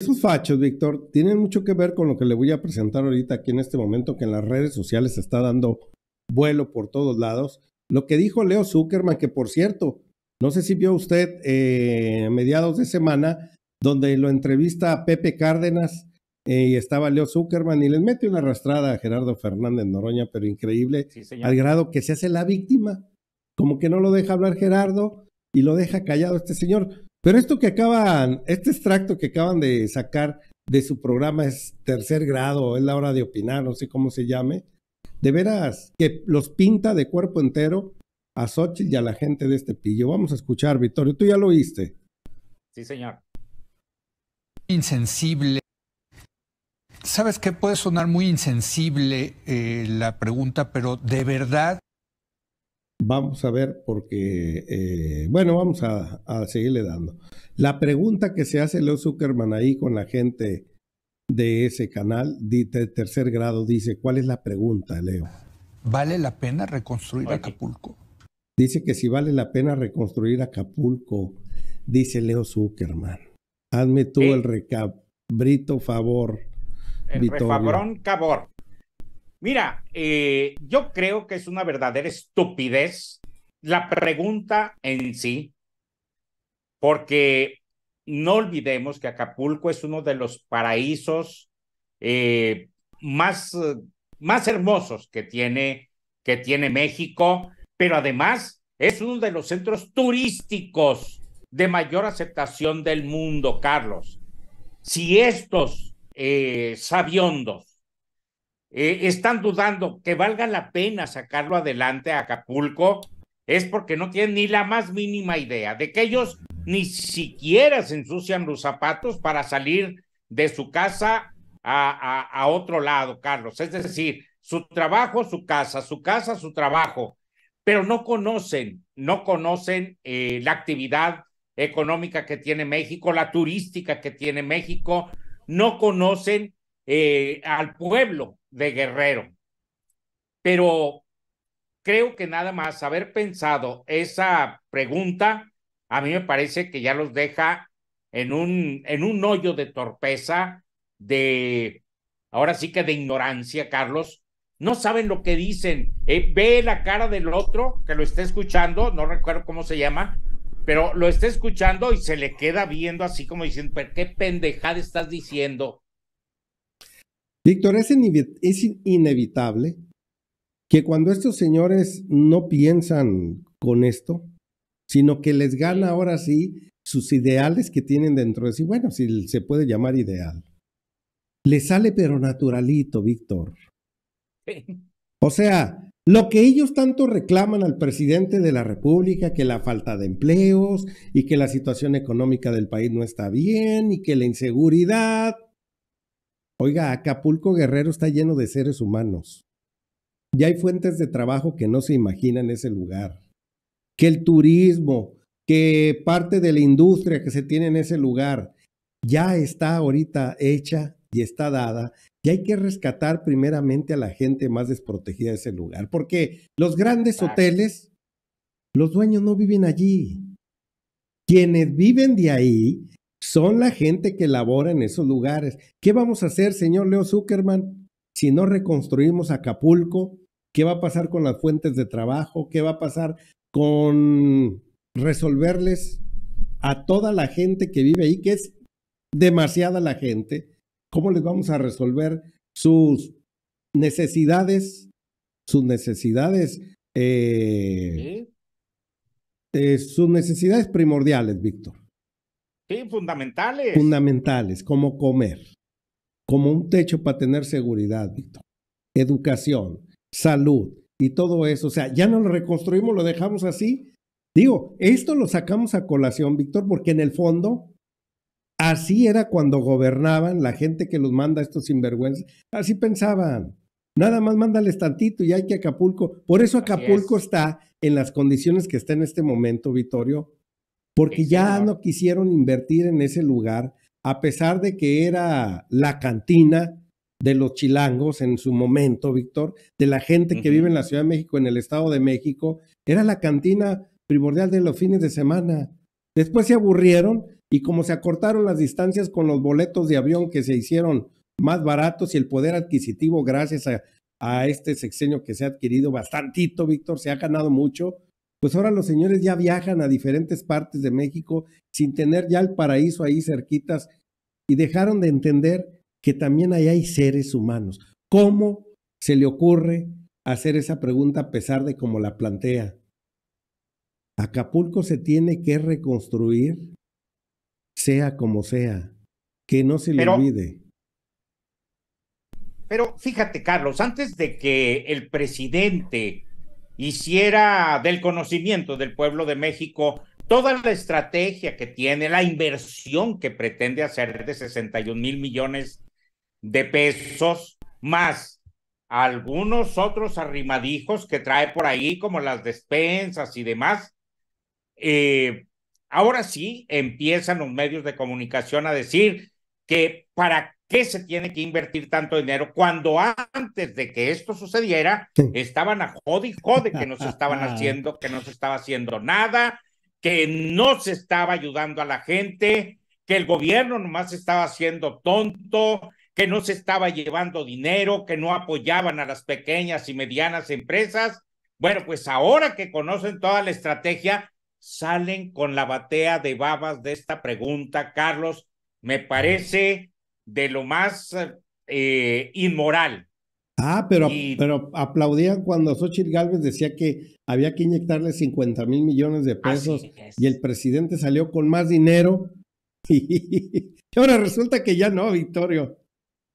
Esos fachos, Víctor, tienen mucho que ver con lo que le voy a presentar ahorita aquí en este momento, que en las redes sociales está dando vuelo por todos lados. Lo que dijo Leo Zuckerman, que por cierto, no sé si vio usted eh, a mediados de semana, donde lo entrevista a Pepe Cárdenas eh, y estaba Leo Zuckerman y le mete una arrastrada a Gerardo Fernández Noroña, pero increíble, al grado que se hace la víctima, como que no lo deja hablar Gerardo y lo deja callado este señor. Pero esto que acaban, este extracto que acaban de sacar de su programa es tercer grado, es la hora de opinar, no sé cómo se llame. De veras, que los pinta de cuerpo entero a Xochitl y a la gente de este pillo. Vamos a escuchar, Vittorio, tú ya lo oíste. Sí, señor. Insensible. ¿Sabes qué? Puede sonar muy insensible eh, la pregunta, pero de verdad Vamos a ver, porque, eh, bueno, vamos a, seguirle dando. La pregunta que se hace Leo Zuckerman ahí con la gente de ese canal de tercer grado dice, ¿cuál es la pregunta, Leo? ¿Vale la pena reconstruir Acapulco? Dice que si vale la pena reconstruir Acapulco, dice Leo Zuckerman. Hazme tú el recabrito favor. El refabrón cabor. Mira, eh, yo creo que es una verdadera estupidez la pregunta en sí, porque no olvidemos que Acapulco es uno de los paraísos eh, más, eh, más hermosos que tiene, que tiene México, pero además es uno de los centros turísticos de mayor aceptación del mundo, Carlos. Si estos eh, sabiondos eh, están dudando que valga la pena sacarlo adelante a Acapulco, es porque no tienen ni la más mínima idea de que ellos ni siquiera se ensucian los zapatos para salir de su casa a, a, otro lado, Carlos. Es decir, su trabajo, su casa, su casa, su trabajo, pero no conocen, no conocen eh, la actividad económica que tiene México, la turística que tiene México, no conocen eh, al pueblo, de Guerrero. Pero creo que nada más haber pensado esa pregunta, a mí me parece que ya los deja en un, en un hoyo de torpeza, de, ahora sí que de ignorancia, Carlos. No saben lo que dicen. Eh, ve la cara del otro que lo está escuchando, no recuerdo cómo se llama, pero lo está escuchando y se le queda viendo así como diciendo, ¿qué pendejada estás diciendo? Víctor, es, inevitable que cuando estos señores no piensan con esto, sino que les gana ahora sí sus ideales que tienen dentro de sí, bueno, si se puede llamar ideal. Le sale pero naturalito, Víctor. O sea, lo que ellos tanto reclaman al presidente de la República, que la falta de empleos y que la situación económica del país no está bien y que la inseguridad Oiga, Acapulco Guerrero está lleno de seres humanos. Ya hay fuentes de trabajo que no se imaginan ese lugar. Que el turismo, que parte de la industria que se tiene en ese lugar ya está ahorita hecha y está dada. Y hay que rescatar primeramente a la gente más desprotegida de ese lugar. Porque los grandes hoteles, los dueños no viven allí. Quienes viven de ahí son la gente que labora en esos lugares. ¿Qué vamos a hacer, señor Leo Zuckerman, si no reconstruimos Acapulco? ¿Qué va a pasar con las fuentes de trabajo? ¿Qué va a pasar con resolverles a toda la gente que vive ahí, que es demasiada la gente? ¿Cómo les vamos a resolver sus necesidades? Sus necesidades. Eh, eh, sus necesidades primordiales, Víctor. Sí, fundamentales. Fundamentales, como comer, como un techo para tener seguridad, Víctor. Educación, salud y todo eso. O sea, ya no lo reconstruimos, lo dejamos así. Digo, esto lo sacamos a colación, Víctor, porque en el fondo así era cuando gobernaban la gente que los manda estos sinvergüenzas. Así pensaban. Nada más mándales tantito y hay que Acapulco. Por eso Acapulco está en las condiciones que está en este momento, Vitorio porque este, ya no quisieron invertir en ese lugar, a pesar de que era la cantina de los chilangos en su momento, Víctor, de la gente que vive en la Ciudad de México, en el Estado de México, era la cantina primordial de los fines de semana. Después se aburrieron y como se acortaron las distancias con los boletos de avión que se hicieron más baratos y el poder adquisitivo gracias a, a este sexenio que se ha adquirido bastantito, Víctor, se ha ganado mucho, pues ahora los señores ya viajan a diferentes partes de México sin tener ya el paraíso ahí cerquitas y dejaron de entender que también ahí hay seres humanos. ¿Cómo se le ocurre hacer esa pregunta a pesar de cómo la plantea? Acapulco se tiene que reconstruir, sea como sea, que no se le olvide. Pero fíjate, Carlos, antes de que el presidente hiciera del conocimiento del pueblo de México toda la estrategia que tiene, la inversión que pretende hacer de 61 mil millones de pesos, más algunos otros arrimadijos que trae por ahí, como las despensas y demás. Eh, ahora sí empiezan los medios de comunicación a decir que para qué se tiene que invertir tanto dinero cuando antes de que esto sucediera estaban a jode y jode que no se estaban haciendo, que no se estaba haciendo nada, que no se estaba ayudando a la gente, que el gobierno nomás estaba haciendo tonto, que no se estaba llevando dinero, que no apoyaban a las pequeñas y medianas empresas. Bueno, pues ahora que conocen toda la estrategia, salen con la batea de babas de esta pregunta, Carlos. Me parece de lo más eh, inmoral. Ah, pero, pero aplaudían cuando Xochitl Galvez decía que había que inyectarle 50 mil millones de ah, pesos y el presidente salió con más dinero. Y ahora resulta que ya no, Victorio,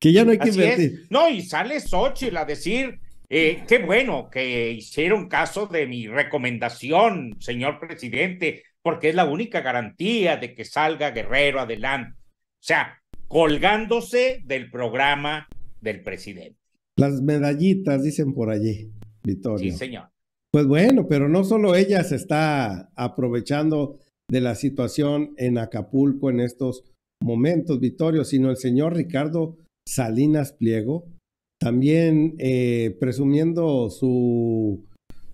que ya no hay que invertir. No, y sale Xochitl a decir, eh, qué bueno que hicieron caso de mi recomendación, señor presidente, porque es la única garantía de que salga Guerrero adelante. O sea, colgándose del programa del presidente. Las medallitas, dicen por allí, Vittorio. Sí, señor. Pues bueno, pero no solo ella se está aprovechando de la situación en Acapulco en estos momentos, Vittorio, sino el señor Ricardo Salinas Pliego, también eh, presumiendo su,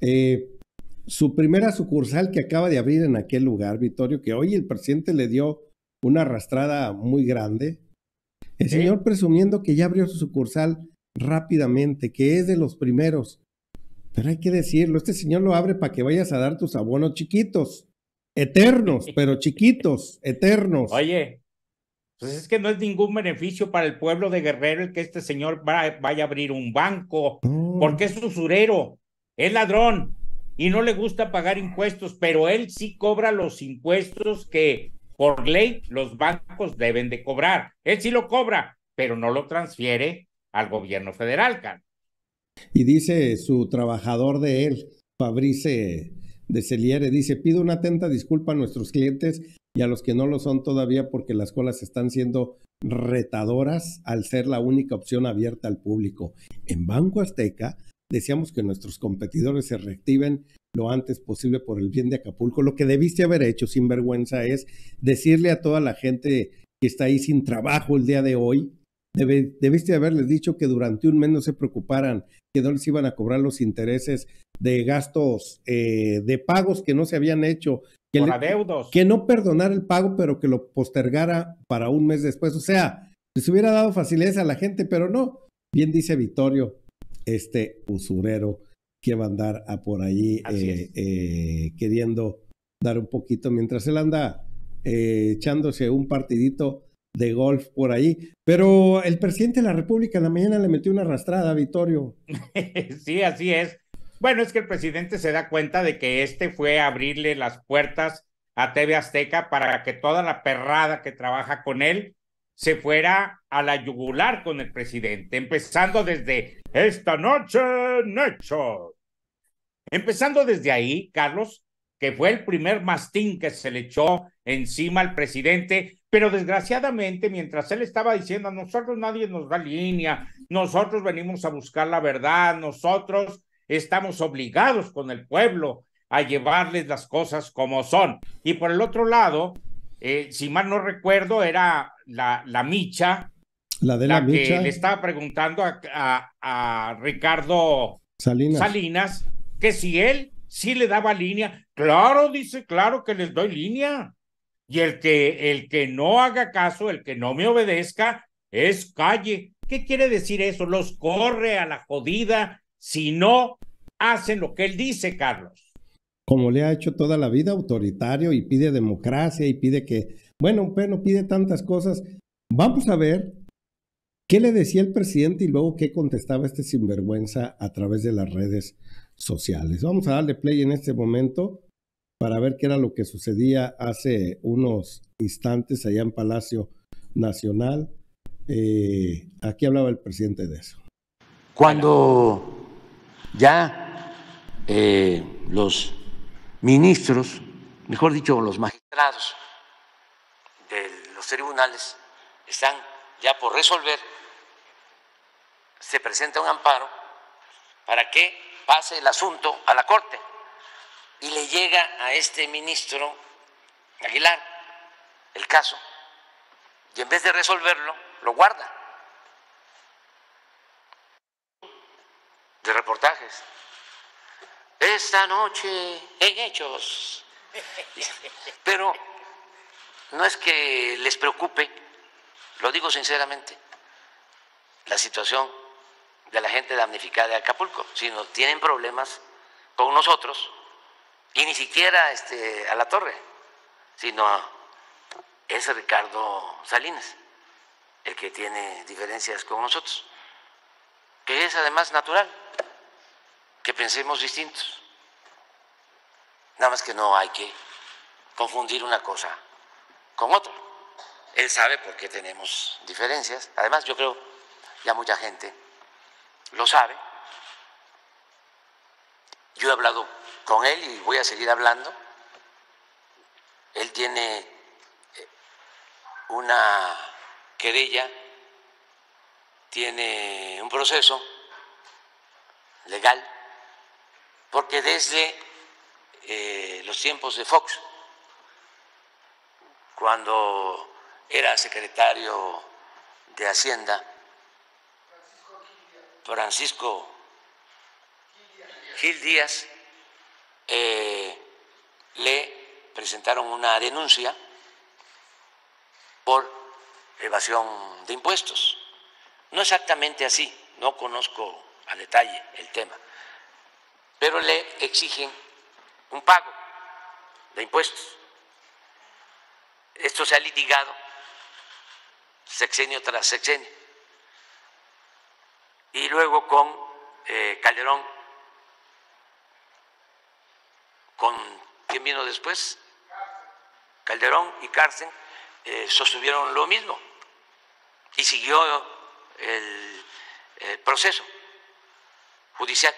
eh, su primera sucursal que acaba de abrir en aquel lugar, Vitorio, que hoy el presidente le dio una arrastrada muy grande. El señor presumiendo que ya abrió su sucursal rápidamente, que es de los primeros. Pero hay que decirlo, este señor lo abre para que vayas a dar tus abonos chiquitos, eternos, pero chiquitos, eternos. Oye, pues es que no es ningún beneficio para el pueblo de Guerrero el que este señor vaya a abrir un banco, porque es usurero, es ladrón y no le gusta pagar impuestos, pero él sí cobra los impuestos que por ley, los bancos deben de cobrar. Él sí lo cobra, pero no lo transfiere al gobierno federal, Y dice su trabajador de él, Fabrice de Celiere, dice, pido una atenta disculpa a nuestros clientes y a los que no lo son todavía porque las colas están siendo retadoras al ser la única opción abierta al público. En Banco Azteca deseamos que nuestros competidores se reactiven lo antes posible por el bien de Acapulco. Lo que debiste haber hecho sin vergüenza es decirle a toda la gente que está ahí sin trabajo el día de hoy, debiste haberles dicho que durante un mes no se preocuparan, que no les iban a cobrar los intereses de gastos, eh, de pagos que no se habían hecho, que, no perdonar el pago, pero que lo postergara para un mes después. O sea, les hubiera dado facilidad a la gente, pero no. Bien dice Vittorio, este usurero que va a andar a por allí eh, eh, queriendo dar un poquito mientras él anda eh, echándose un partidito de golf por ahí. Pero el presidente de la República en la mañana le metió una arrastrada a Vitorio. sí, así es. Bueno, es que el presidente se da cuenta de que este fue a abrirle las puertas a TV Azteca para que toda la perrada que trabaja con él se fuera a la yugular con el presidente, empezando desde esta noche en Empezando desde ahí, Carlos, que fue el primer mastín que se le echó encima al presidente, pero desgraciadamente mientras él estaba diciendo, a nosotros nadie nos da línea, nosotros venimos a buscar la verdad, nosotros estamos obligados con el pueblo a llevarles las cosas como son. Y por el otro lado, eh, si mal no recuerdo, era la, la Micha, la, de la, que le estaba preguntando a, Ricardo Salinas que si él sí le daba línea, claro, dice, claro que les doy línea. Y el que, el que no haga caso, el que no me obedezca, es calle. ¿Qué quiere decir eso? Los corre a la jodida si no hacen lo que él dice, Carlos. Como le ha hecho toda la vida, autoritario y pide democracia y pide que, bueno, no pide tantas cosas. Vamos a ver qué le decía el presidente y luego qué contestaba este sinvergüenza a través de las redes sociales. Vamos a darle play en este momento para ver qué era lo que sucedía hace unos instantes allá en Palacio Nacional. Eh, aquí hablaba el presidente de eso. Cuando ya eh, los ministros, mejor dicho, los magistrados de los tribunales están ya por resolver, se presenta un amparo para que pase el asunto a la Corte. Y le llega a este ministro Aguilar el caso y en vez de resolverlo, lo guarda. De reportajes. Esta noche en hechos. Pero no es que les preocupe, lo digo sinceramente, la situación de la gente damnificada de Acapulco, sino tienen problemas con nosotros y ni siquiera este, a la torre, sino es Ricardo Salinas el que tiene diferencias con nosotros, que es además natural que pensemos distintos. Nada más que no hay que confundir una cosa con otra. Él sabe por qué tenemos diferencias. Además, yo creo ya mucha gente lo sabe. Yo he hablado con él y voy a seguir hablando. Él tiene eh, una querella, tiene un proceso legal, porque desde eh, los tiempos de Fox, cuando era secretario de Hacienda, Francisco Gil Díaz eh, le presentaron una denuncia por evasión de impuestos. No exactamente así, no conozco a detalle el tema, pero le exigen un pago de impuestos. Esto se ha litigado sexenio tras sexenio y luego con eh, Calderón, con ¿quién vino después, Calderón y Cárcel, eh, sostuvieron lo mismo y siguió el, el proceso judicial.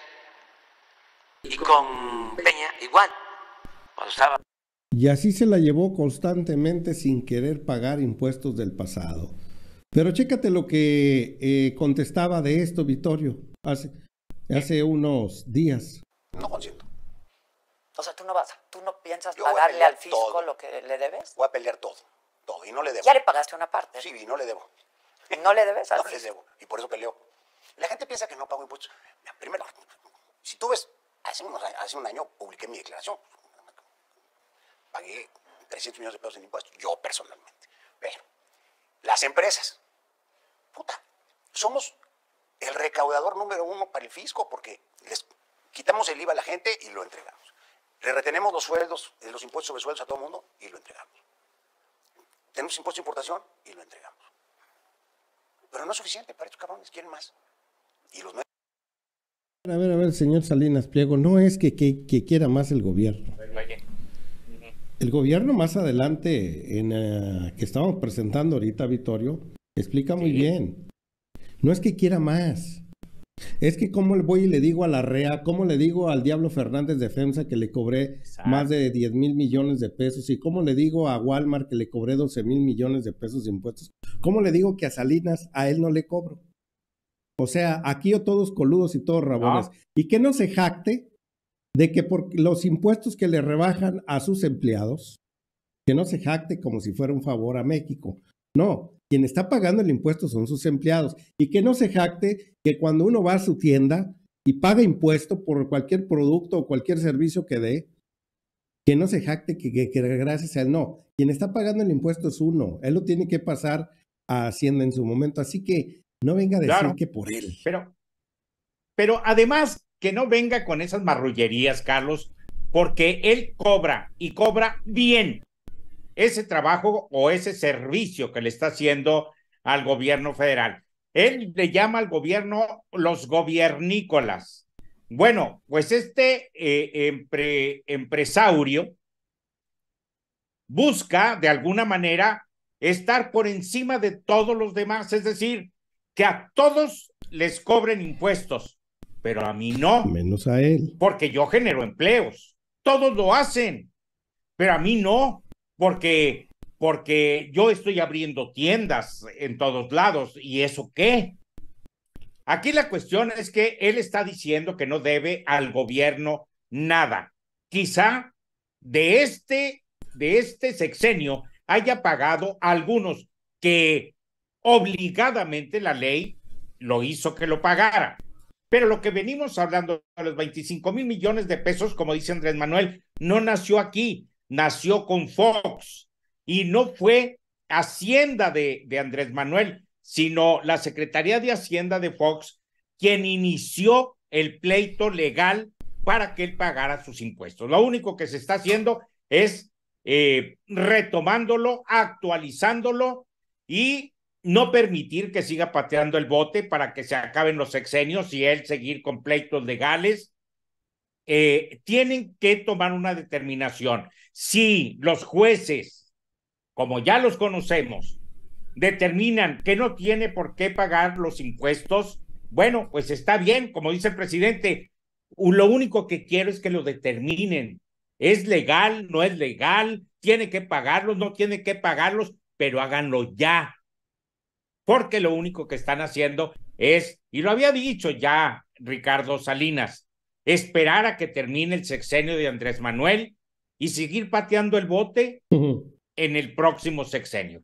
Y con Peña igual, cuando estaba... Y así se la llevó constantemente sin querer pagar impuestos del pasado. Pero chécate lo que eh, contestaba de esto Vittorio hace, hace unos días. No consiento. O sea, tú no vas, tú no piensas pagarle al fisco lo que le debes. Voy a pelear todo, todo, y no le debo. Ya le pagaste una parte. Sí, y no le debo. No le debes al No le debo, y por eso peleo. La gente piensa que no pago impuestos. Primero, si tú ves, hace, hace un año publiqué mi declaración. Pagué 300 millones de pesos en impuestos, yo personalmente. Pero las empresas. Puta, somos el recaudador número uno para el fisco porque les quitamos el IVA a la gente y lo entregamos. Le retenemos los sueldos, eh, los impuestos sobre sueldos a todo el mundo y lo entregamos. Tenemos impuestos de importación y lo entregamos. Pero no es suficiente para estos cabrones, quieren más. Y los a ver, a ver, señor Salinas Pliego, no es que quiera más el gobierno. El gobierno más adelante, en, eh, que estamos presentando ahorita, Vittorio, explica muy bien. No es que quiera más. Es que como le voy y le digo a la REA, cómo le digo al Diablo Fernández de FEMSA que le cobré más de 10 mil millones de pesos y como le digo a Walmart que le cobré 12 mil millones de pesos de impuestos, como le digo que a Salinas a él no le cobro. O sea, aquí o todos coludos y todos rabones. Y que no se jacte de que por los impuestos que le rebajan a sus empleados, que no se jacte como si fuera un favor a México. No, quien está pagando el impuesto son sus empleados y que no se jacte que cuando uno va a su tienda y paga impuesto por cualquier producto o cualquier servicio que dé, que no se jacte que, gracias a él, no. Quien está pagando el impuesto es uno, él lo tiene que pasar a Hacienda en su momento, así que no venga a decir que por él. Pero, pero además, que no venga con esas marrullerías, Carlos, porque él cobra y cobra bien ese trabajo o ese servicio que le está haciendo al gobierno federal. Él le llama al gobierno los gobiernícolas. Bueno, pues este eh, empresario busca de alguna manera estar por encima de todos los demás, es decir, que a todos les cobren impuestos, pero a mí no. Menos a él. Porque yo genero empleos. Todos lo hacen, pero a mí no, porque porque yo estoy abriendo tiendas en todos lados y eso qué? Aquí la cuestión es que él está diciendo que no debe al gobierno nada. Quizá de este de este sexenio haya pagado algunos que obligadamente la ley lo hizo que lo pagara pero lo que venimos hablando de los 25 mil millones de pesos, como dice Andrés Manuel, no nació aquí, nació con Fox y no fue Hacienda de, Andrés Manuel, sino la Secretaría de Hacienda de Fox quien inició el pleito legal para que él pagara sus impuestos. Lo único que se está haciendo es eh, retomándolo, actualizándolo y no permitir que siga pateando el bote para que se acaben los exenios y él seguir con pleitos legales. Eh, tienen que tomar una determinación. Si los jueces, como ya los conocemos, determinan que no tiene por qué pagar los impuestos, bueno, pues está bien, como dice el presidente, lo único que quiero es que lo determinen. Es legal, no es legal, tiene que pagarlos, no tiene que pagarlos, pero háganlo ya, porque lo único que están haciendo es, y lo había dicho ya Ricardo Salinas, esperar a que termine el sexenio de Andrés Manuel y seguir pateando el bote en el próximo sexenio.